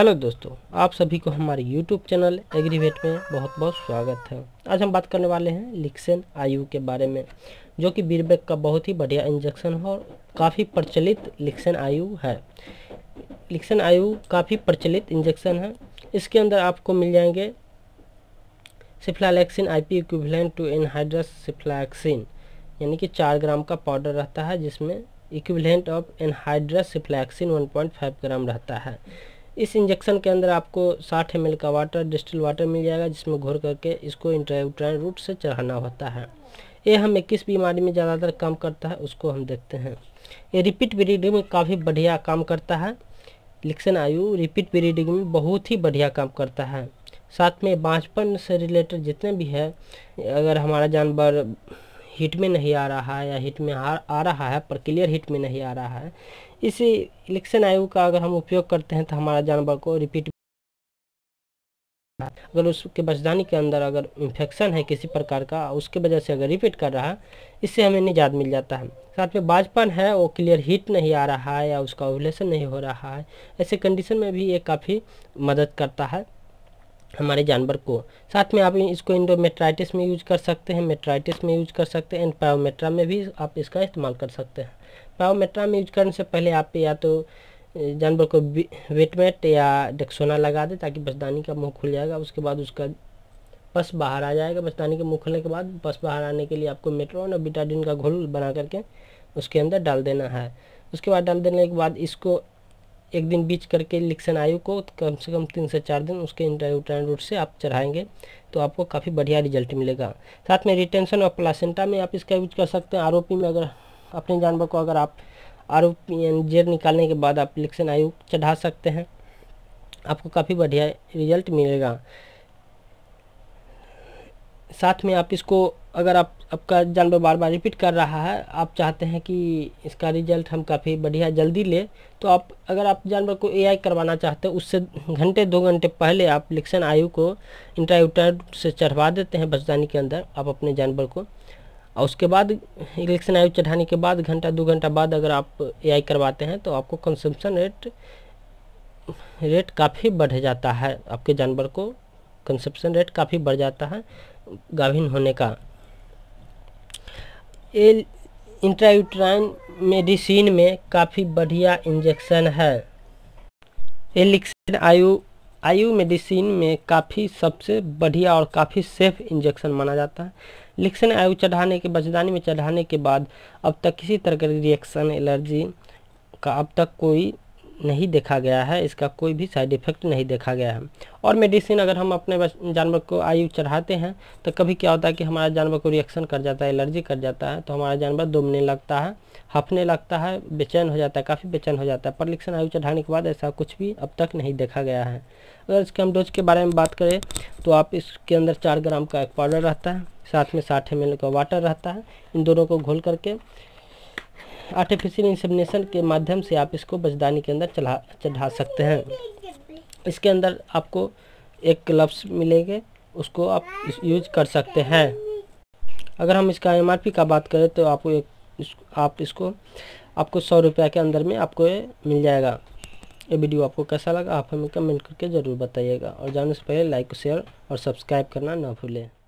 hello दोस्तों आप सभी को हमारे यूट्यूब चैनल एग्रीवेट में बहुत बहुत स्वागत है आज हम बात करने वाले हैं लिक्सेन आयु के बारे में जो कि बीरबेक का बहुत ही बढ़िया इंजेक्शन है और काफ़ी प्रचलित लिक्सेन आयु है लिक्सेन आयु काफ़ी प्रचलित इंजेक्शन है इसके अंदर आपको मिल जाएंगे cephalexin I P equivalent to anhydrous cephalexin यानी कि चार ग्राम का पाउडर रहता है जिसमें equivalent of anhydrous cephalexin one gram रहता है इस इंजेक्शन के अंदर आपको 60 एम का वाटर डिस्टिल वाटर मिल जाएगा जिसमें घोर करके इसको इंट्राउट्राइन रूट से चढ़ाना होता है ये हमें किस बीमारी में ज़्यादातर काम करता है उसको हम देखते हैं ये रिपीट ब्रीडिंग में काफ़ी बढ़िया काम करता है लिक्सन आयु रिपीट ब्रीडिंग में बहुत ही बढ़िया काम करता है साथ में बाँचपन से रिलेटेड जितने भी है अगर हमारा जानवर हिट में नहीं आ रहा है या हिट में आ, आ रहा है पर क्लियर हिट में नहीं आ रहा है इस इलेक्शन आयोग का अगर हम उपयोग करते हैं तो हमारा जानवर को रिपीट अगर उसके बचदानी के अंदर अगर इन्फेक्शन है किसी प्रकार का उसके वजह से अगर रिपीट कर रहा है इससे हमें निजात मिल जाता है साथ में बाजपन है वो क्लियर हीट नहीं आ रहा है या उसका ओवलेशन नहीं हो रहा है ऐसे कंडीशन में भी ये काफ़ी मदद करता है हमारे जानवर को साथ में आप इसको इंडोमेट्राइटिस में यूज कर सकते हैं मेट्राइटिस में यूज कर सकते हैं एंड पायोमेट्रा में भी आप इसका इस्तेमाल कर सकते हैं पाओ में यूज करने से पहले आप या तो जानवर को वेटमेट या डेक्सोना लगा दें ताकि बसदानी का मुंह खुल जाएगा उसके बाद उसका पस बाहर आ जाएगा बसदानी के मुंह खुलने के बाद पस बाहर आने के लिए आपको मेट्रोन और बिटाडिन का घोल बना करके उसके अंदर डाल देना है उसके बाद डाल देने के बाद इसको एक दिन बीच करके लिक्सन आयु को कम से कम तीन से चार दिन उसके इंटरयूटाइन रूट से आप चढ़ाएंगे तो आपको काफ़ी बढ़िया रिजल्ट मिलेगा साथ में रिटेंशन और प्लासेंटा में आप इसका यूज कर सकते हैं आरोपी में अगर अपने जानवर को अगर आप आर ओ जेड निकालने के बाद आप इलेक्शन आयोग चढ़ा सकते हैं आपको काफ़ी बढ़िया रिजल्ट मिलेगा साथ में आप इसको अगर आप आपका जानवर बार बार रिपीट कर रहा है आप चाहते हैं कि इसका रिजल्ट हम काफ़ी बढ़िया जल्दी ले तो आप अगर आप जानवर को एआई करवाना चाहते हैं उससे घंटे दो घंटे पहले आप इलेक्शन आयु को इंट्रायूटर से चढ़वा देते हैं बचदानी के अंदर आप अपने जानवर को और उसके बाद इलेक्शन आयु चढ़ाने के बाद घंटा दो घंटा बाद अगर आप एआई करवाते हैं तो आपको कंसम्पन रेट रेट काफ़ी बढ़ जाता है आपके जानवर को कंसम्पन रेट काफ़ी बढ़ जाता है गाभिन होने का ये इंट्रायूट्राइन मेडिसिन में काफ़ी बढ़िया इंजेक्शन है एलिक्सिड आयु आयु मेडिसिन में काफ़ी सबसे बढ़िया और काफ़ी सेफ इंजेक्शन माना जाता है लिक्सन आयु चढ़ाने के बचदानी में चढ़ाने के बाद अब तक किसी तरह के रिएक्शन एलर्जी का अब तक कोई नहीं देखा गया है इसका कोई भी साइड इफ़ेक्ट नहीं देखा गया है और मेडिसिन अगर हम अपने जानवर को आयु चढ़ाते हैं तो कभी क्या होता है कि हमारा जानवर को रिएक्शन कर जाता है एलर्जी कर जाता है तो हमारा जानवर दुमने लगता है हफने लगता है बेचैन हो जाता है काफ़ी बेचैन हो जाता है पर लिक्सन आयु चढ़ाने के बाद ऐसा कुछ भी अब तक नहीं देखा गया है अगर इसके हम डोज के बारे में बात करें तो आप इसके अंदर चार ग्राम का एक पाउडर रहता है साथ में साठ एम का वाटर रहता है इन दोनों को घोल करके आर्टिफिशियल इंसमिनेशन के माध्यम से आप इसको बजदानी के अंदर चढ़ा चढ़ा सकते हैं इसके अंदर आपको एक क्लब्स मिलेंगे उसको आप यूज कर सकते हैं अगर हम इसका एम का बात करें तो आपको एक आप इसको आपको सौ रुपये के अंदर में आपको ये मिल जाएगा ये वीडियो आपको कैसा लगा आप हमें कमेंट करके ज़रूर बताइएगा और जानने से पहले लाइक शेयर और सब्सक्राइब करना ना भूलें